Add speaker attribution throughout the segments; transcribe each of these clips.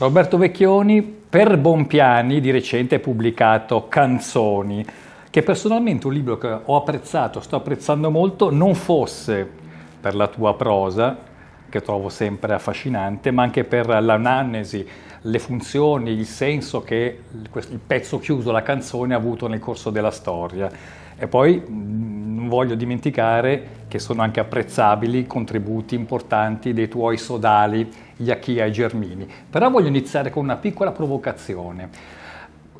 Speaker 1: Roberto Vecchioni per Bompiani di recente ha pubblicato Canzoni, che personalmente un libro che ho apprezzato, sto apprezzando molto, non fosse per la tua prosa, che trovo sempre affascinante, ma anche per l'analisi, le funzioni, il senso che il pezzo chiuso, la canzone, ha avuto nel corso della storia e poi mm, non voglio dimenticare che sono anche apprezzabili i contributi importanti dei tuoi sodali Iachia e Germini. Però voglio iniziare con una piccola provocazione.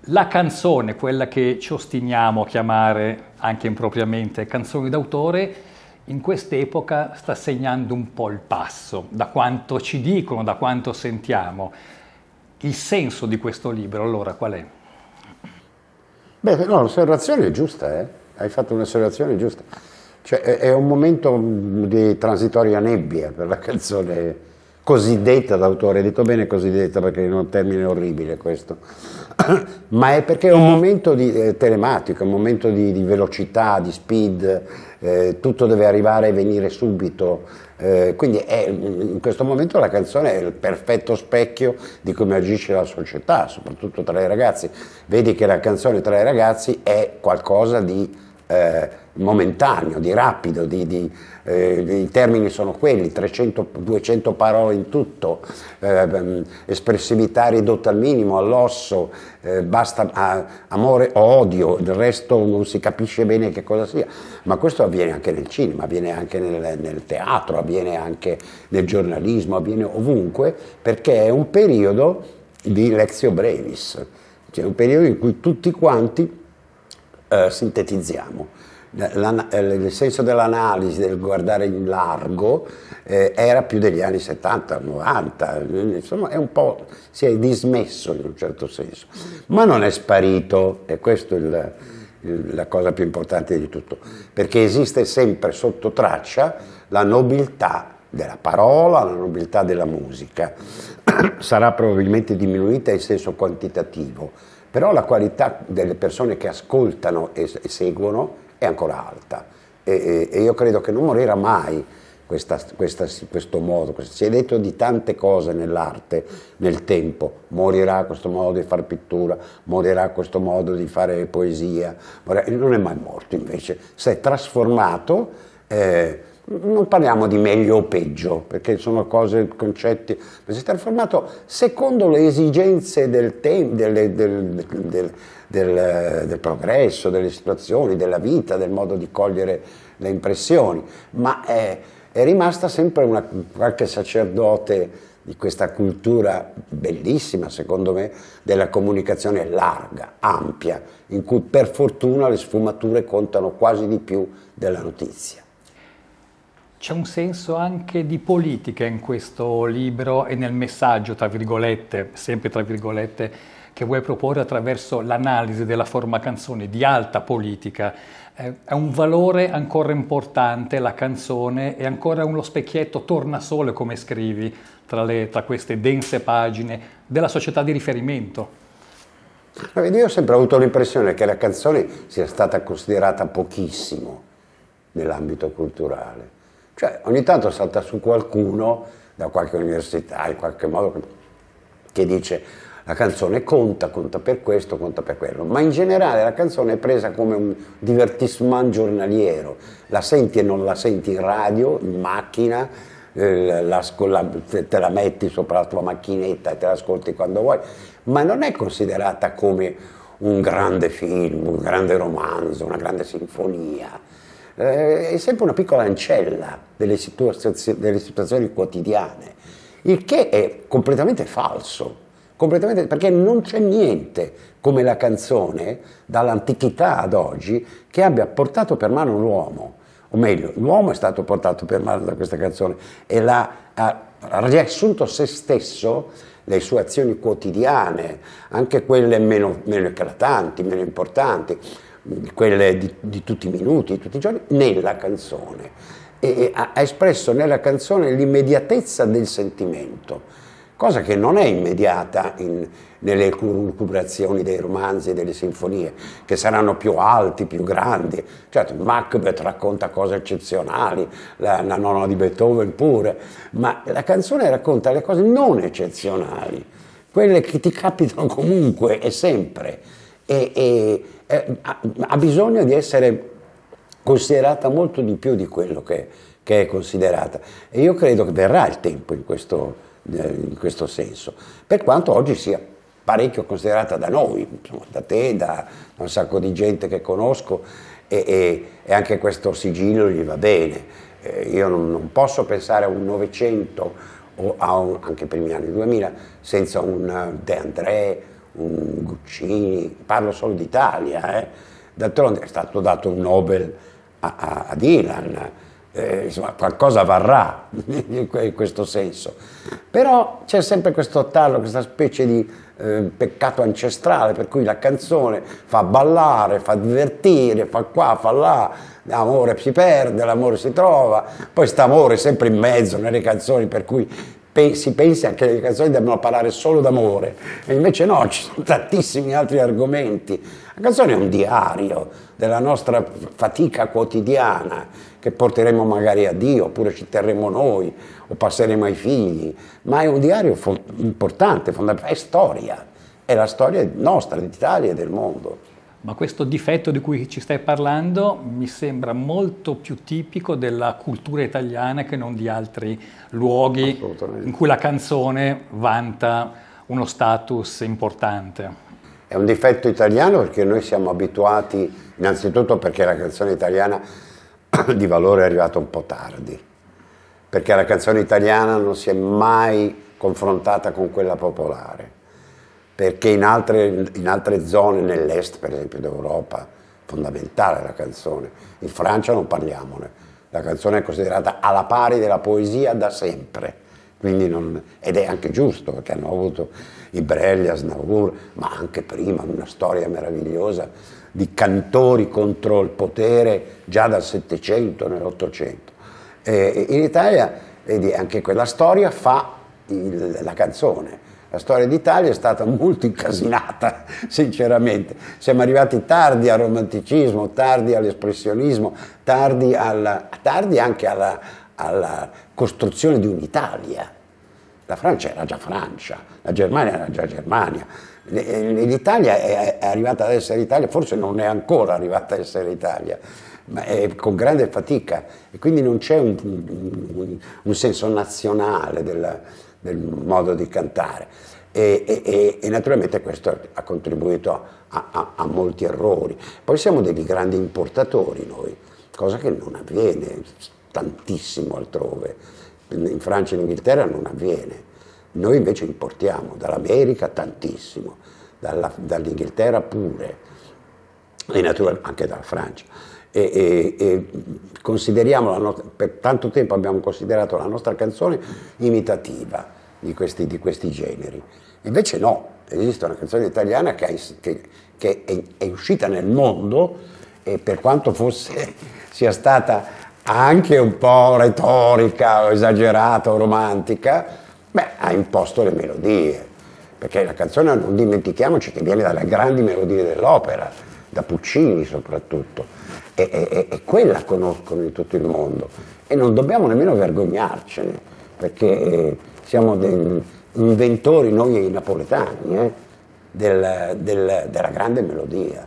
Speaker 1: La canzone, quella che ci ostiniamo a chiamare anche impropriamente canzone d'autore, in quest'epoca sta segnando un po' il passo, da quanto ci dicono, da quanto sentiamo. Il senso di questo libro allora qual è?
Speaker 2: Beh, no, l'osservazione è giusta, eh? hai fatto un'osservazione giusta. Cioè, è un momento mm, di transitoria nebbia per la canzone cosiddetta d'autore, detto bene cosiddetta perché è un termine orribile questo, ma è perché è un momento di, eh, telematico, è un momento di, di velocità, di speed, eh, tutto deve arrivare e venire subito, eh, quindi è, mm, in questo momento la canzone è il perfetto specchio di come agisce la società, soprattutto tra i ragazzi. Vedi che la canzone tra i ragazzi è qualcosa di eh, momentaneo, di rapido, di, di, eh, i termini sono quelli, 300, 200 parole in tutto, eh, ehm, espressività ridotta al minimo, all'osso, eh, basta a, amore o odio, il resto non si capisce bene che cosa sia, ma questo avviene anche nel cinema, avviene anche nel, nel teatro, avviene anche nel giornalismo, avviene ovunque, perché è un periodo di lezio brevis, cioè un periodo in cui tutti quanti eh, sintetizziamo. Eh, il senso dell'analisi, del guardare in largo, eh, era più degli anni 70, 90, insomma è un po', si è dismesso in un certo senso, ma non è sparito, e questa è il, il, la cosa più importante di tutto, perché esiste sempre sotto traccia la nobiltà della parola, la nobiltà della musica, sarà probabilmente diminuita in senso quantitativo, però la qualità delle persone che ascoltano e, e seguono è ancora alta e, e, io credo che non morirà mai questa, questa, questo modo, si è detto di tante cose nell'arte, nel tempo, morirà questo modo di fare pittura, morirà questo modo di fare poesia, morirà, non è mai morto invece, si è trasformato eh, non parliamo di meglio o peggio, perché sono cose, concetti, ma si è trasformato secondo le esigenze del, tem- del, del, del, progresso, delle situazioni, della vita, del modo di cogliere le impressioni, ma è, è rimasta sempre una, qualche sacerdote di questa cultura bellissima, secondo me, della comunicazione larga, ampia, in cui per fortuna le sfumature contano quasi di più della notizia.
Speaker 1: C'è un senso anche di politica in questo libro e nel messaggio, tra virgolette, sempre tra virgolette, che vuoi proporre attraverso l'analisi della forma canzone di alta politica. Eh, è un valore ancora importante la canzone e ancora uno specchietto tornasole, come scrivi, tra, le, tra queste dense pagine della società di riferimento.
Speaker 2: Io ho sempre avuto l'impressione che la canzone sia stata considerata pochissimo nell'ambito culturale cioè, ogni tanto salta su qualcuno da qualche università, in qualche modo, che dice la canzone conta, conta per questo, conta per quello, ma in generale la canzone è presa come un divertissement giornaliero, la senti e non la senti in radio, in macchina, eh, la, la, te la metti sopra la tua macchinetta e te la ascolti quando vuoi, ma non è considerata come un grande film, un grande romanzo, una grande sinfonia eh, è sempre una piccola ancella delle, situazio- delle situazioni quotidiane, il che è completamente falso, completamente, perché non c'è niente come la canzone, dall'antichità ad oggi, che abbia portato per mano l'uomo, o meglio, l'uomo è stato portato per mano da questa canzone e l'ha, ha riassunto se stesso, le sue azioni quotidiane, anche quelle meno, meno eclatanti, meno importanti quelle di, di tutti i minuti, di tutti i giorni, nella canzone. E ha espresso nella canzone l'immediatezza del sentimento, cosa che non è immediata in, nelle lucubrazioni dei romanzi e delle sinfonie, che saranno più alti, più grandi. Certo, Macbeth racconta cose eccezionali, la, la nonna di Beethoven pure, ma la canzone racconta le cose non eccezionali, quelle che ti capitano comunque e sempre. E, e, ha, bisogno di essere considerata molto di più di quello che, che è considerata. E io credo che verrà il tempo in questo, eh, in questo senso, per quanto oggi sia parecchio considerata da noi, insomma, da te, da, un sacco di gente che conosco e, e, e anche questo sigillo gli va bene. Eh, io non, non, posso pensare a un Novecento o a un, anche primi anni 2000 senza un De André Guccini, parlo solo d'Italia, eh. d'altronde è stato dato un Nobel a, a, a Dylan, eh, insomma qualcosa varrà in questo senso. Però c'è sempre questo tallo, questa specie di eh, peccato ancestrale per cui la canzone fa ballare, fa divertire, fa qua, fa là, l'amore si perde, l'amore si trova, poi sta amore sempre in mezzo nelle canzoni per cui si pensa che le canzoni debbano parlare solo d'amore, e invece no, ci sono tantissimi altri argomenti. La canzone è un diario della nostra fatica quotidiana che porteremo magari a Dio, oppure ci terremo noi, o passeremo ai figli, ma è un diario fo- importante, fondamentale, è storia, è la storia nostra, d'Italia e del mondo
Speaker 1: ma questo difetto di cui ci stai parlando mi sembra molto più tipico della cultura italiana che non di altri luoghi in cui la canzone vanta uno status importante.
Speaker 2: È un difetto italiano perché noi siamo abituati, innanzitutto perché la canzone italiana di valore è arrivata un po' tardi, perché la canzone italiana non si è mai confrontata con quella popolare perché in altre, in altre zone, nell'est per esempio d'Europa, fondamentale la canzone, in Francia non parliamone, la canzone è considerata alla pari della poesia da sempre, non, ed è anche giusto perché hanno avuto i Brelli, Aznavour, ma anche prima una storia meravigliosa di cantori contro il potere già dal Settecento, nell'Ottocento. Eh, in Italia, vedi, anche quella storia fa il, la canzone la storia d'Italia è stata molto incasinata, sinceramente. Siamo arrivati tardi al romanticismo, tardi all'espressionismo, tardi, alla, tardi anche alla, alla costruzione di un'Italia. La Francia era già Francia, la Germania era già Germania. L'Italia è arrivata ad essere Italia, forse non è ancora arrivata ad essere Italia ma è con grande fatica e quindi non c'è un, un, un senso nazionale della, del modo di cantare. E, e, e, naturalmente questo ha contribuito a, a, a, molti errori. Poi siamo degli grandi importatori noi, cosa che non avviene tantissimo altrove. In Francia e in Inghilterra non avviene. Noi invece importiamo dall'America tantissimo, dalla, dall'Inghilterra pure, e naturalmente anche dalla Francia e, e, e consideriamo nostra, per tanto tempo abbiamo considerato la nostra canzone imitativa di questi, di questi generi. Invece no, esiste una canzone italiana che, che, che è, è, uscita nel mondo e per quanto fosse, sia stata anche un po' retorica o esagerata o romantica, beh, ha imposto le melodie. Perché la canzone, non dimentichiamoci, che viene dalle grandi melodie dell'opera, da Puccini soprattutto e, e, e quella conoscono in tutto il mondo e non dobbiamo nemmeno vergognarcene perché eh, siamo dei inventori noi napoletani eh, del, del, della grande melodia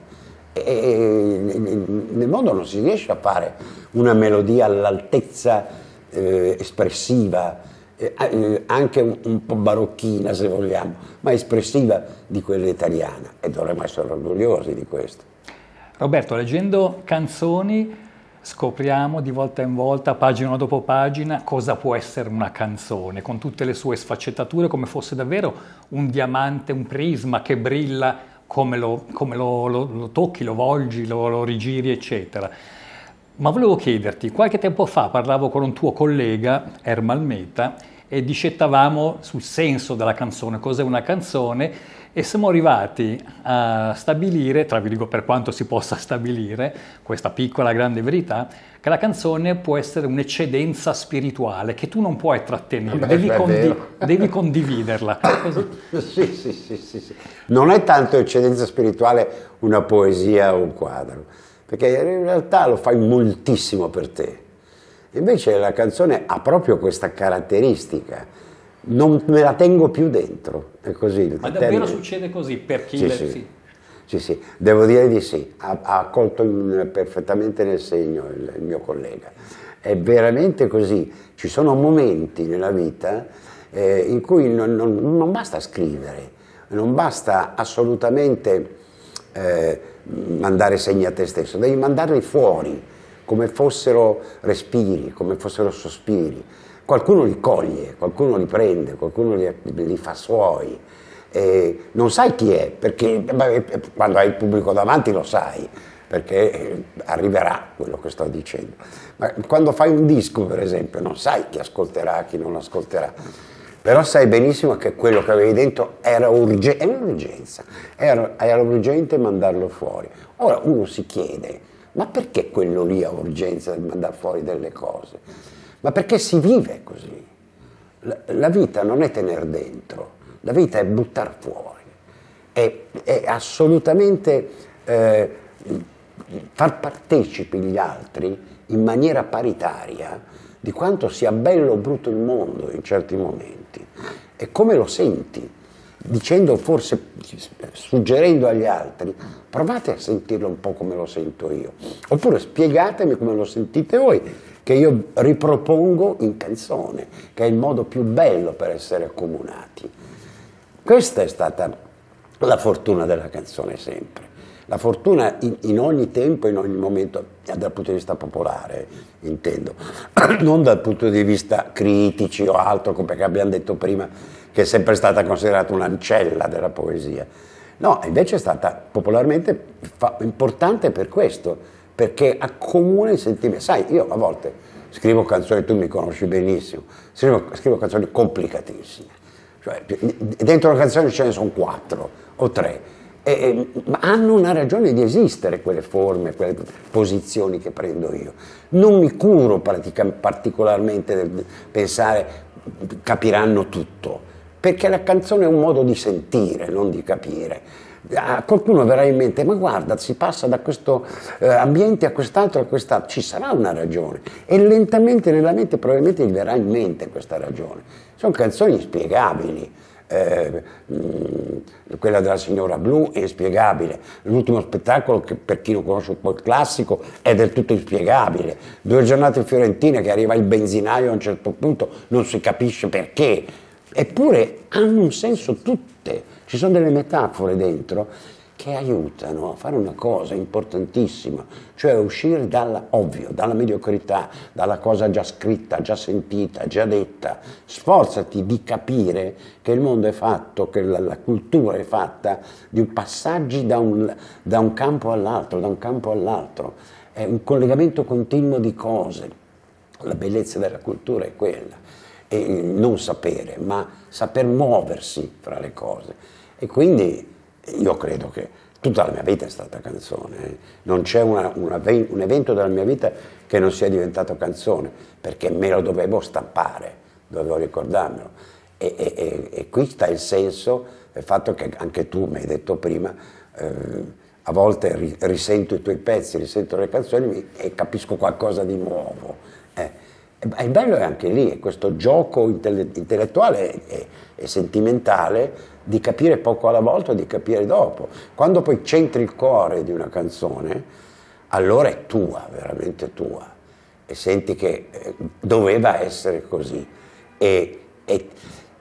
Speaker 2: e, nel mondo non si riesce a fare una melodia all'altezza eh, espressiva eh, eh, anche un, un, po' barocchina se vogliamo, ma espressiva di quella italiana e dovremmo essere orgogliosi di questo.
Speaker 1: Roberto, leggendo canzoni scopriamo di volta in volta, pagina dopo pagina, cosa può essere una canzone, con tutte le sue sfaccettature, come fosse davvero un diamante, un prisma che brilla come lo, come lo, lo, lo tocchi, lo volgi, lo rigiri, eccetera. Ma volevo chiederti, qualche tempo fa parlavo con un tuo collega, Ermal Meta, e discettavamo sul senso della canzone, cos'è una canzone, e siamo arrivati a stabilire, tra virgolette per quanto si possa stabilire, questa piccola grande verità, che la canzone può essere un'eccedenza spirituale che tu non puoi trattenere, Beh, devi, condi- devi, condividerla.
Speaker 2: sì, sì, sì, sì, sì. Non è tanto eccedenza spirituale una poesia o un quadro, perché in realtà lo fai moltissimo per te. Invece la canzone ha proprio questa caratteristica non me la tengo più dentro. È così. Ma davvero termine. succede
Speaker 1: così per chi sì, le... sì. sì.
Speaker 2: Sì, sì, devo dire di sì, ha, ha colto in, perfettamente nel segno il, il, mio collega. È veramente così, ci sono momenti nella vita eh, in cui non, non, non, basta scrivere, non basta assolutamente eh, mandare segni a te stesso, devi mandarli fuori come fossero respiri, come fossero sospiri qualcuno li coglie, qualcuno li prende, qualcuno li, li fa suoi. E non sai chi è, perché beh, quando hai il pubblico davanti lo sai, perché eh, arriverà quello che sto dicendo. Ma quando fai un disco, per esempio, non sai chi ascolterà, chi non ascolterà, però sai benissimo che quello che avevi dentro era, urge- era urgenza, era, era urgente mandarlo fuori. Ora uno si chiede, ma perché quello lì ha urgenza di mandare fuori delle cose? ma perché si vive così. La, la vita non è tenere dentro, la vita è buttare fuori, è, è assolutamente eh, far partecipi gli altri in maniera paritaria di quanto sia bello o brutto il mondo in certi momenti e come lo senti, dicendo forse, suggerendo agli altri, provate a sentirlo un po' come lo sento io, oppure spiegatemi come lo sentite voi che io ripropongo in canzone, che è il modo più bello per essere accomunati. Questa è stata la fortuna della canzone sempre. La fortuna in, in ogni tempo, in ogni momento, eh, dal punto di vista popolare, intendo, non dal punto di vista critici o altro, come abbiamo detto prima, che è sempre stata considerata un'ancella della poesia. No, invece è stata popolarmente importante per questo, perché accomuna i sentimenti. Sai, io a volte scrivo canzoni, tu mi conosci benissimo, scrivo, scrivo canzoni complicatissime. Cioè, dentro la canzone ce ne sono quattro o tre. E, ma hanno una ragione di esistere quelle forme, quelle posizioni che prendo io. Non mi curo pratica, particolarmente nel pensare capiranno tutto, perché la canzone è un modo di sentire, non di capire a qualcuno verrà in mente, ma guarda, si passa da questo eh, ambiente a quest'altro, a quest'altro, ci sarà una ragione e lentamente nella mente probabilmente gli verrà in mente questa ragione. Sono canzoni inspiegabili. Eh, mh, mm, quella della signora blu è inspiegabile, l'ultimo spettacolo che per chi non conosce un po' il classico è del tutto inspiegabile, due giornate fiorentine che arriva il benzinaio a un certo punto non si capisce perché, eppure hanno un senso tutte, ci sono delle metafore dentro che aiutano a fare una cosa importantissima, cioè uscire dall'ovvio, dalla mediocrità, dalla cosa già scritta, già sentita, già detta. Sforzati di capire che il mondo è fatto, che la, la cultura è fatta di passaggi da un, da un campo all'altro, da un campo all'altro. È un collegamento continuo di cose. La bellezza della cultura è quella. E non sapere, ma saper muoversi fra le cose. E quindi io credo che tutta la mia vita è stata canzone, eh. non c'è una, una, un evento della mia vita che non sia diventato canzone, perché me lo dovevo stampare, dovevo ricordarmelo. E, e, e, e qui sta il senso del fatto che anche tu mi hai detto prima, eh, a volte risento i tuoi pezzi, risento le canzoni e capisco qualcosa di nuovo. Eh e il bello è anche lì, è questo gioco intellettuale e, sentimentale di capire poco alla volta e di capire dopo. Quando poi c'entri il cuore di una canzone, allora è tua, veramente tua. E senti che eh, doveva essere così. E, e,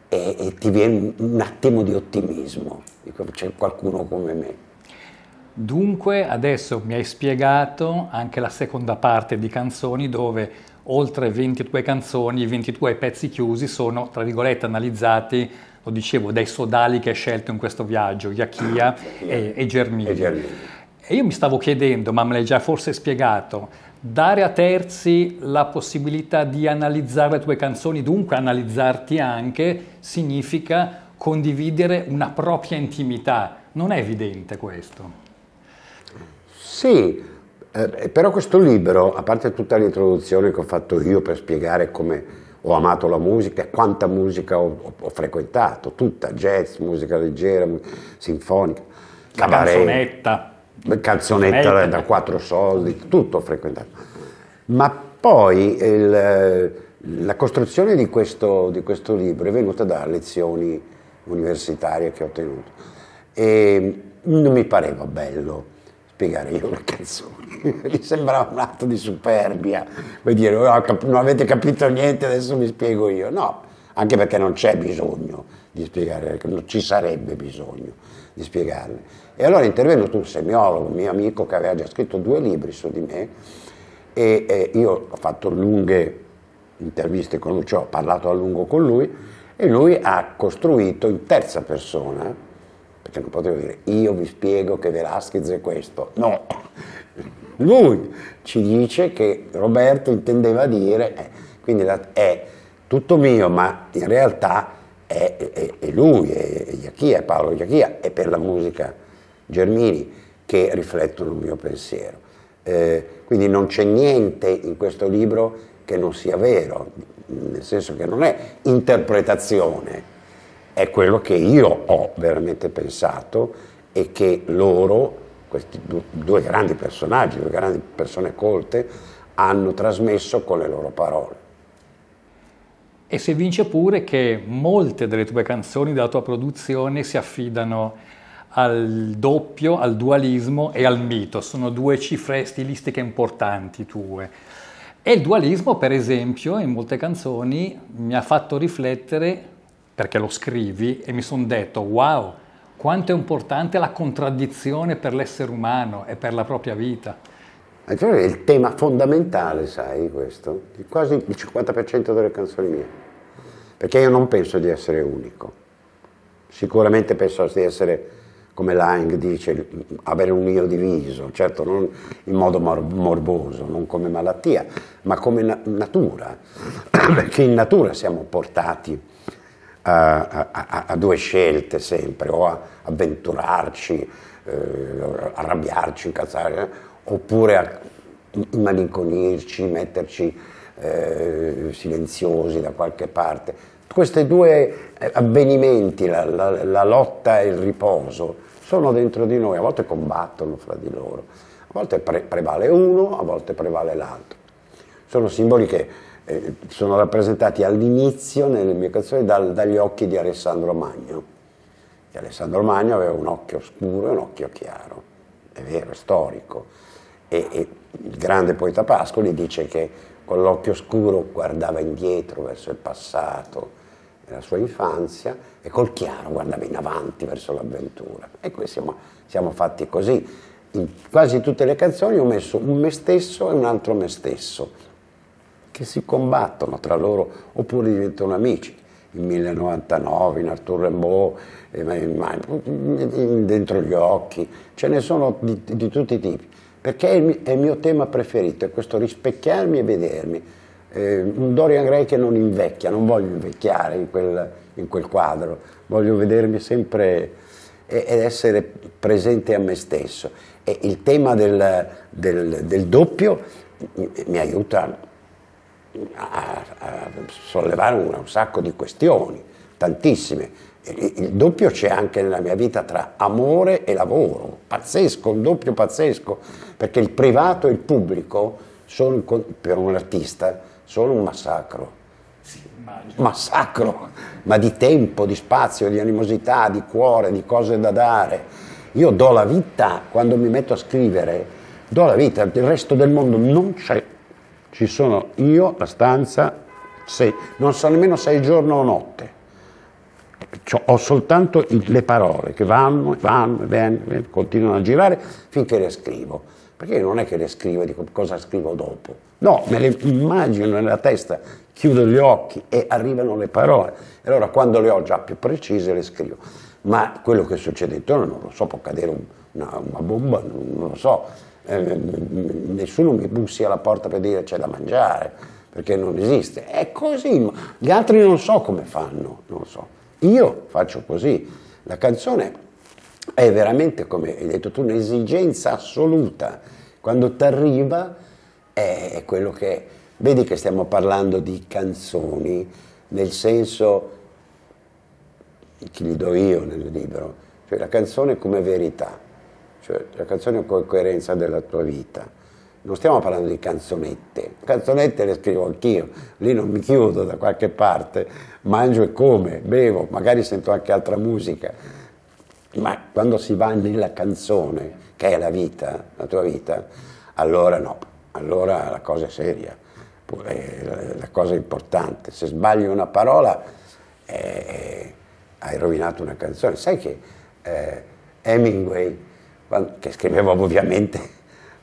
Speaker 2: e, e, ti viene un attimo di ottimismo. C'è qualcuno come me.
Speaker 1: Dunque, adesso mi hai spiegato anche la seconda parte di canzoni dove oltre 22 canzoni, 22 pezzi chiusi sono, tra virgolette, analizzati, lo dicevo, dai sodali che hai scelto in questo viaggio, Iachia e, e E Germini. E io mi stavo chiedendo, ma me l'hai già forse spiegato, dare a terzi la possibilità di analizzare le tue canzoni, dunque analizzarti anche, significa condividere una propria intimità. Non è evidente questo?
Speaker 2: Sì, eh, però questo libro, a parte tutta l'introduzione che ho fatto io per spiegare come ho amato la musica, e quanta musica ho, ho, ho frequentato, tutta, jazz, musica leggera, sinfonica, cabaret, canzonetta, canzonetta da quattro soldi, tutto ho frequentato. Ma poi il, la costruzione di questo, di questo libro è venuta da lezioni universitarie che ho tenuto e non mi pareva bello spiegare io le canzoni, gli sembrava un atto di superbia, vuol dire oh, non avete capito niente, adesso mi spiego io, no, anche perché non c'è bisogno di spiegare, non ci sarebbe bisogno di spiegarle. E allora intervenuto un semiologo, un mio amico che aveva già scritto due libri su di me e eh, io ho fatto lunghe interviste con lui, cioè ho parlato a lungo con lui e lui ha costruito in terza persona cioè non potevo dire io vi spiego che Velasquez è questo. No, lui ci dice che Roberto intendeva dire, eh, quindi la, è tutto mio, ma in realtà è, è, è lui, è, è Iachia, è Paolo Iachia, è per la musica Germini che riflettono il mio pensiero. Eh, quindi non c'è niente in questo libro che non sia vero, nel senso che non è interpretazione, è quello che io ho veramente pensato e che loro, questi due, grandi personaggi, due grandi persone colte, hanno trasmesso con le loro parole.
Speaker 1: E si vince pure che molte delle tue canzoni della tua produzione si affidano al doppio, al dualismo e al mito. Sono due cifre stilistiche importanti tue. E il dualismo, per esempio, in molte canzoni mi ha fatto riflettere perché lo scrivi e mi sono detto wow, quanto è importante la contraddizione per l'essere umano e per la propria vita.
Speaker 2: È il tema fondamentale, sai, questo, di quasi il 50% delle canzoni mie, perché io non penso di essere unico, sicuramente penso di essere come Lang dice, avere un io diviso, certo non in modo mor- morboso, non come malattia, ma come na- natura, perché in natura siamo portati a, a, a due scelte sempre, o a avventurarci, eh, arrabbiarci, incazzare, eh, oppure a malinconirci, metterci eh, silenziosi da qualche parte. Questi due eh, avvenimenti, la, la, la lotta e il riposo, sono dentro di noi, a volte combattono fra di loro, a volte pre- prevale uno, a volte prevale l'altro. Sono simboli che eh, sono rappresentati all'inizio nelle mie canzoni dal, dagli occhi di Alessandro Magno. E Alessandro Magno aveva un occhio scuro e un occhio chiaro, è vero, è storico. E, e il grande poeta Pascoli dice che con l'occhio scuro guardava indietro verso il passato, nella sua infanzia, e col chiaro guardava in avanti verso l'avventura. E qui siamo, siamo fatti così. In quasi tutte le canzoni ho messo un me stesso e un altro me stesso, che si combattono tra loro oppure diventano amici. In 1099, in Arthur Rimbaud, dentro gli occhi, ce ne sono di, di tutti i tipi, perché è il, è il, mio tema preferito, è questo rispecchiarmi e vedermi. Eh, un Dorian Gray che non invecchia, non voglio invecchiare in quel, in quel quadro, voglio vedermi sempre ed essere presente a me stesso. E il tema del, del, del doppio mi aiuta a, a sollevare un, un sacco di questioni, tantissime. Il doppio c'è anche nella mia vita tra amore e lavoro, pazzesco, un doppio pazzesco, perché il privato e il pubblico sono, per un artista sono un massacro. Sì, massacro, ma di tempo, di spazio, di animosità, di cuore, di cose da dare. Io do la vita quando mi metto a scrivere, do la vita, il resto del mondo non c'è ci sono io, la stanza, sei, non so nemmeno se è giorno o notte. Cioè, ho soltanto il, le parole che vanno, vanno, vengono, continuano a girare finché le scrivo. Perché non è che le scrivo e dico cosa scrivo dopo. No, me le immagino nella testa, chiudo gli occhi e arrivano le parole. E allora quando le ho già più precise le scrivo. Ma quello che succede intorno non lo so, può cadere un, una, una bomba, non lo so eh, nessuno mi bussi alla porta per dire c'è da mangiare, perché non esiste. È così, gli altri non so come fanno, non so. Io faccio così. La canzone è veramente, come hai detto tu, un'esigenza assoluta. Quando ti arriva è quello che... Vedi che stiamo parlando di canzoni, nel senso che gli do io nel libro, cioè la canzone come verità cioè, la canzone è coerenza della tua vita. Non stiamo parlando di canzonette. Canzonette le scrivo anch'io, lì non mi chiudo da qualche parte, mangio e come, bevo, magari sento anche altra musica. Ma quando si va nella canzone, che è la vita, la tua vita, allora no, allora la cosa è seria, è eh, la cosa è importante. Se sbagli una parola eh, hai rovinato una canzone. Sai che eh, Hemingway che scriveva ovviamente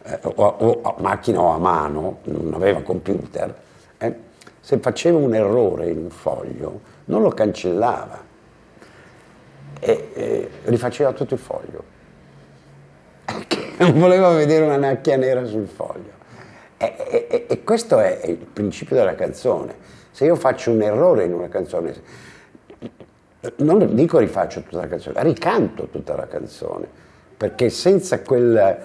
Speaker 2: eh, o, o, a macchina o a mano, non aveva computer, eh, se faceva un errore in un foglio non lo cancellava e, e rifaceva tutto il foglio. Non voleva vedere una macchia nera sul foglio. E, e, e, questo è il principio della canzone. Se io faccio un errore in una canzone, non dico rifaccio tutta la canzone, ricanto tutta la canzone perché senza quel,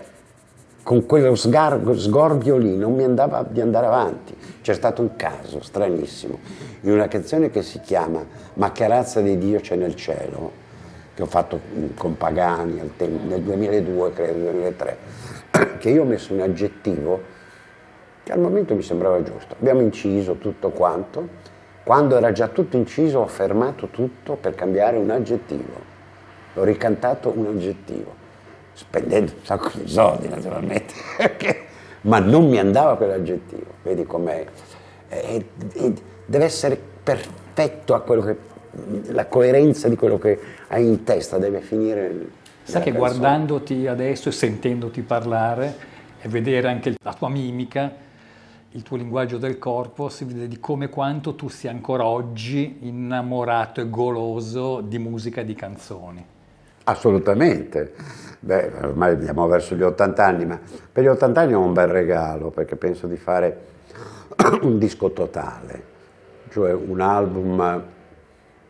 Speaker 2: con quello sgar- sgorbio lì non mi andava di andare avanti. C'è stato un caso stranissimo in una canzone che si chiama Ma che razza di Dio c'è nel cielo, che ho fatto mm, con Pagani nel 2002, credo, 2003, che io ho messo un aggettivo che al momento mi sembrava giusto. Abbiamo inciso tutto quanto, quando era già tutto inciso ho fermato tutto per cambiare un aggettivo, l'ho ricantato un aggettivo spendendo un sacco di soldi naturalmente, ma non mi andava quell'aggettivo, vedi com'è. E, e, deve essere perfetto a quello che, la coerenza di quello che hai in testa deve finire. Sai che canzone.
Speaker 1: guardandoti adesso e sentendoti parlare e vedere anche la tua mimica, il tuo linguaggio del corpo, si vede di come quanto tu sia ancora oggi innamorato e goloso di musica e di canzoni.
Speaker 2: Assolutamente. Beh, ormai andiamo verso gli 80 anni, ma per gli 80 anni ho un bel regalo perché penso di fare un disco totale, cioè un album,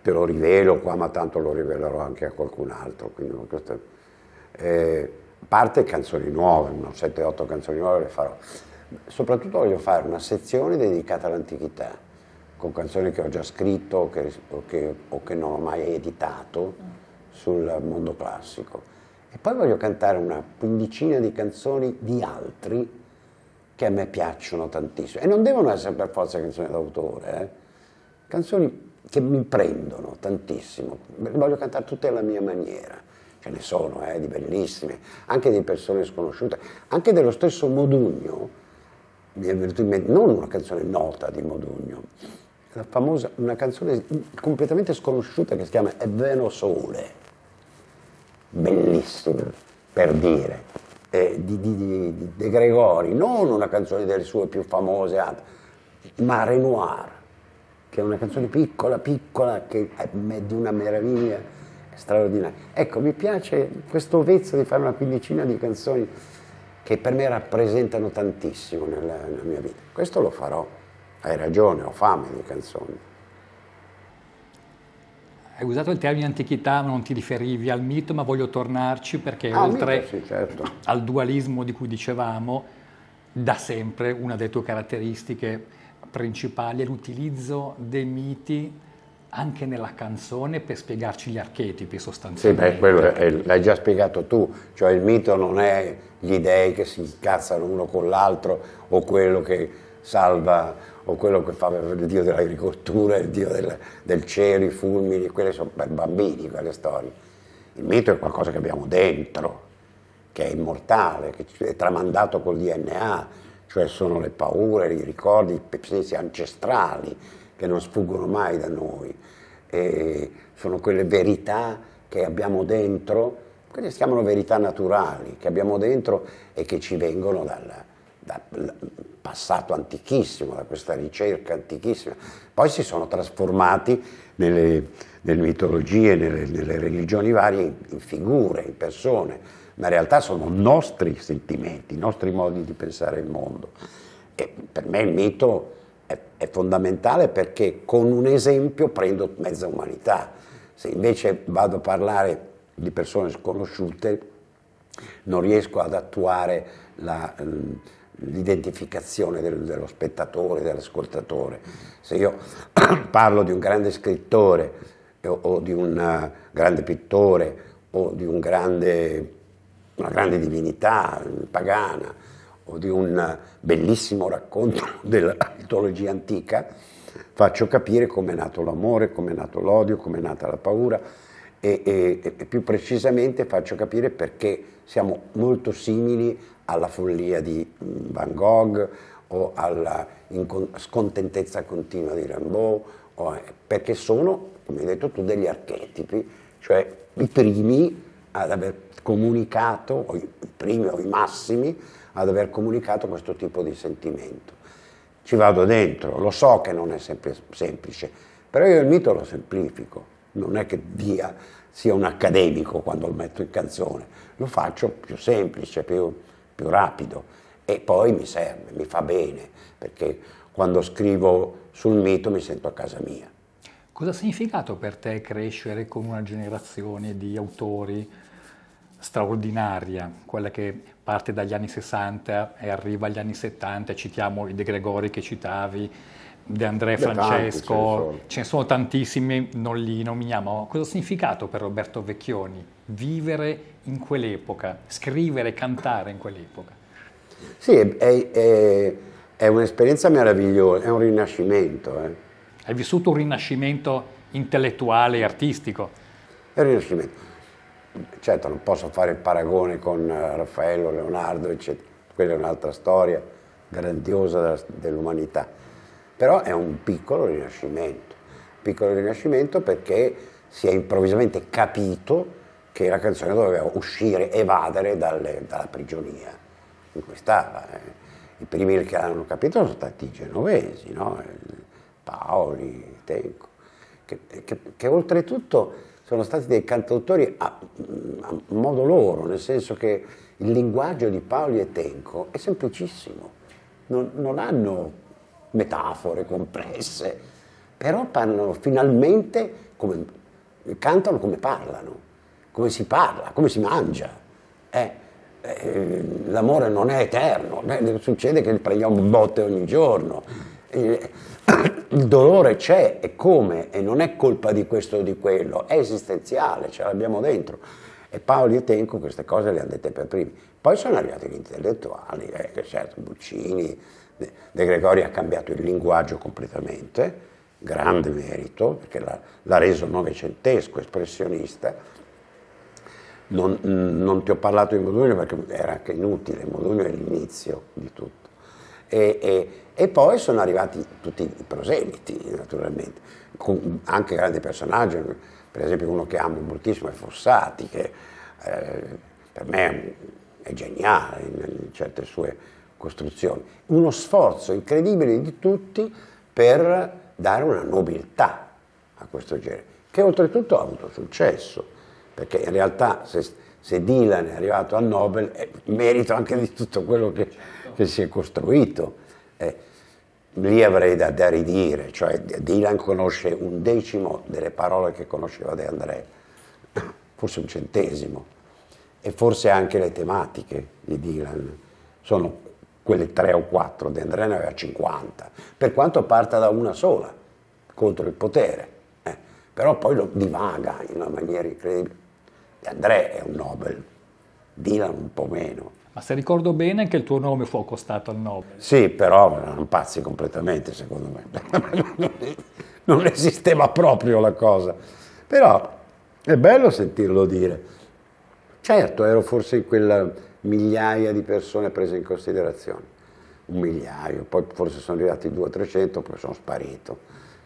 Speaker 2: te lo rivelo qua, ma tanto lo rivelerò anche a qualcun altro. Quindi questo, eh, parte canzoni nuove, 7-8 canzoni nuove le farò. Soprattutto voglio fare una sezione dedicata all'antichità, con canzoni che ho già scritto che, o che, o che non ho mai editato sul mondo classico. E poi voglio cantare una quindicina di canzoni di altri che a me piacciono tantissimo. E non devono essere per forza canzoni d'autore, eh? canzoni che mi prendono tantissimo. Le voglio cantare tutte alla mia maniera. Ce ne sono, eh, di bellissime, anche di persone sconosciute, anche dello stesso Modugno. Mi è venuto in mente non una canzone nota di Modugno, la famosa, una canzone completamente sconosciuta che si chiama È Veno Sole bellissima, per dire, eh, di, di, di, De Gregori, non una canzone delle sue più famose, ma Renoir, che è una canzone piccola, piccola, che è di una meraviglia straordinaria. Ecco, mi piace questo vezzo di fare una quindicina di canzoni che per me rappresentano tantissimo nella, nella mia vita. Questo lo farò, hai ragione, ho fame di canzoni
Speaker 1: hai usato il termine antichità, ma non ti riferivi al mito, ma voglio tornarci perché ah, oltre mito, sì, certo. al dualismo di cui dicevamo, da sempre una delle tue caratteristiche principali è l'utilizzo dei miti anche nella canzone per spiegarci gli archetipi sostanzialmente. Sì, beh, quello
Speaker 2: è, l'hai già spiegato tu, cioè il mito non è gli dei che si incazzano uno con l'altro o quello che salva o quello che fa il dio dell'agricoltura, il dio del, del cielo, i fulmini, quelle sono per bambini quelle storie. Il mito è qualcosa che abbiamo dentro, che è immortale, che è tramandato col DNA, cioè sono le paure, i ricordi, i pensieri ancestrali che non sfuggono mai da noi. E sono quelle verità che abbiamo dentro, quelle si chiamano verità naturali, che abbiamo dentro e che ci vengono dalla, da, passato antichissimo, da questa ricerca antichissima. Poi si sono trasformati nelle, nelle mitologie, nelle, nelle, religioni varie, in, in figure, in persone, ma in realtà sono nostri sentimenti, i nostri modi di pensare il mondo. E per me il mito è, è fondamentale perché con un esempio prendo mezza umanità. Se invece vado a parlare di persone sconosciute, non riesco ad attuare la, ehm, l'identificazione del, dello spettatore, dell'ascoltatore. Se io parlo di un grande scrittore eh, o, o di un eh, grande pittore o di un grande, una grande divinità eh, pagana o di un bellissimo racconto della mitologia antica, faccio capire com'è nato l'amore, com'è nato l'odio, com'è nata la paura e, e, e più precisamente faccio capire perché siamo molto simili alla follia di mm, Van Gogh o alla scontentezza continua di Rimbaud, o, perché sono, come hai detto tu, degli archetipi, cioè i primi ad aver comunicato, o i primi o i massimi, ad aver comunicato questo tipo di sentimento. Ci vado dentro, lo so che non è sempre semplice, però io il mito lo semplifico, non è che dia, sia un accademico quando lo metto in canzone, lo faccio più semplice, più più rapido e poi mi serve, mi fa bene, perché quando scrivo sul mito mi sento a casa mia.
Speaker 1: Cosa ha significato per te crescere con una generazione di autori straordinaria, quella che parte dagli anni 60 e arriva agli anni 70, citiamo i De Gregori che citavi, De André, da Francesco, tanti, ce ne sono tantissimi, non li nominiamo. Cosa ha significato per Roberto Vecchioni vivere in quell'epoca, scrivere, cantare in quell'epoca?
Speaker 2: Sì, è, è, è un'esperienza meravigliosa, è un rinascimento. Eh. Hai vissuto un
Speaker 1: rinascimento intellettuale e artistico?
Speaker 2: È un rinascimento. Certo, non posso fare il paragone con eh, Raffaello, Leonardo, eccetera. Quella è un'altra storia grandiosa dell'umanità però è un piccolo rinascimento, piccolo rinascimento perché si è improvvisamente capito che la canzone doveva uscire, evadere dalle, dalla prigionia in cui stava. Eh. I primi che l'hanno capito sono stati i genovesi, no? Paoli, Tenco, che, che, che, oltretutto sono stati dei cantautori a, a modo loro, nel senso che il linguaggio di Paoli e Tenco è semplicissimo, non, non hanno metafore compresse, però parlano finalmente come, cantano come parlano, come si parla, come si mangia. Eh, eh, l'amore non è eterno, eh, succede che prendiamo botte ogni giorno. Eh, il dolore c'è e come, e non è colpa di questo o di quello, è esistenziale, ce l'abbiamo dentro. E Paoli e Tenco queste cose le hanno dette per primi. Poi sono arrivati gli intellettuali, eh, certo, Buccini, De Gregori ha cambiato il linguaggio completamente, grande merito, perché l'ha, reso novecentesco, espressionista. Non, non, ti ho parlato di Modugno perché era anche inutile, Modugno è l'inizio di tutto. E, e, e poi sono arrivati tutti i proseliti, naturalmente, anche grandi personaggi, per esempio uno che amo moltissimo è Fossati, che eh, per me è geniale in certe sue costruzione, uno sforzo incredibile di tutti per dare una nobiltà a questo genere, che oltretutto ha avuto successo, perché in realtà se, se Dylan è arrivato al Nobel è merito anche di tutto quello che, che si è costruito. Eh, lì avrei da, da, ridire, cioè Dylan conosce un decimo delle parole che conosceva De André, forse un centesimo, e forse anche le tematiche di Dylan sono quelle tre o quattro, De Andrea ne aveva 50, per quanto parta da una sola contro il potere, eh. però poi lo divaga in una maniera incredibile. De Andrea è un Nobel, Dylan un po' meno. Ma
Speaker 1: se ricordo bene anche il tuo nome fu accostato al Nobel.
Speaker 2: Sì, però erano pazzi completamente, secondo me. non esisteva proprio la cosa. Però è bello sentirlo dire. Certo, ero forse in quella migliaia di persone prese in considerazione, un migliaio, poi forse sono arrivati 200 300, poi sono sparito,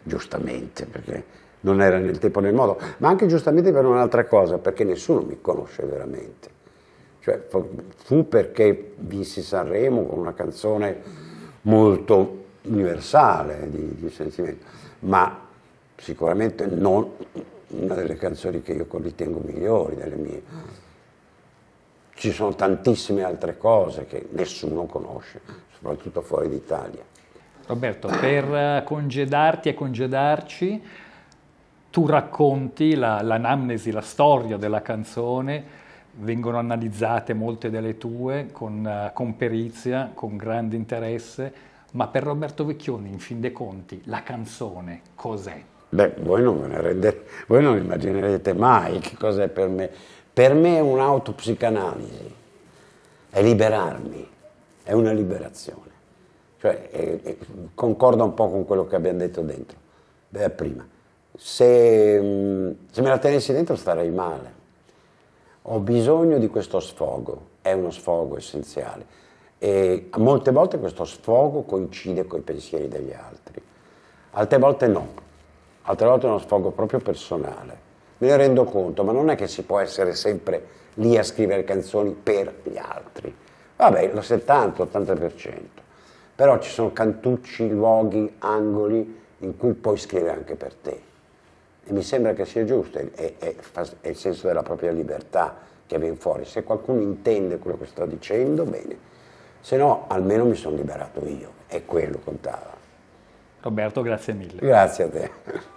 Speaker 2: giustamente, perché non era nel tempo né il modo, ma anche giustamente per un'altra cosa, perché nessuno mi conosce veramente. Cioè, fu perché vinsi Sanremo con una canzone molto universale di, di sentimento, ma sicuramente non una delle canzoni che io ritengo migliori delle mie ci sono tantissime altre cose che nessuno conosce, soprattutto fuori d'Italia.
Speaker 1: Roberto, per congedarti e congedarci, tu racconti la, l'anamnesi, la storia della canzone, vengono analizzate molte delle tue con, eh, con perizia, con grande interesse, ma per Roberto Vecchioni, in fin dei conti, la canzone cos'è?
Speaker 2: Beh, voi non, rendete, voi non immaginerete mai che cos'è per me per me è un'autopsicanalisi è liberarmi, è una liberazione. Cioè, è, è, concorda un po' con quello che abbiamo detto dentro, Beh, prima. Se, mm, se me la tenessi dentro starei male. Ho bisogno di questo sfogo, è uno sfogo essenziale. E molte volte questo sfogo coincide con i pensieri degli altri, altre volte no, altre volte è uno sfogo proprio personale me ne rendo conto, ma non è che si può essere sempre lì a scrivere canzoni per gli altri. Vabbè, lo 70-80%. Però ci sono cantucci, luoghi, angoli in cui puoi scrivere anche per te. E mi sembra che sia giusto, è, è, è il senso della propria libertà che viene fuori. Se qualcuno intende quello che sto dicendo, bene. Se no, almeno mi sono liberato io. È quello che contava.
Speaker 1: Roberto, grazie mille. Grazie a te.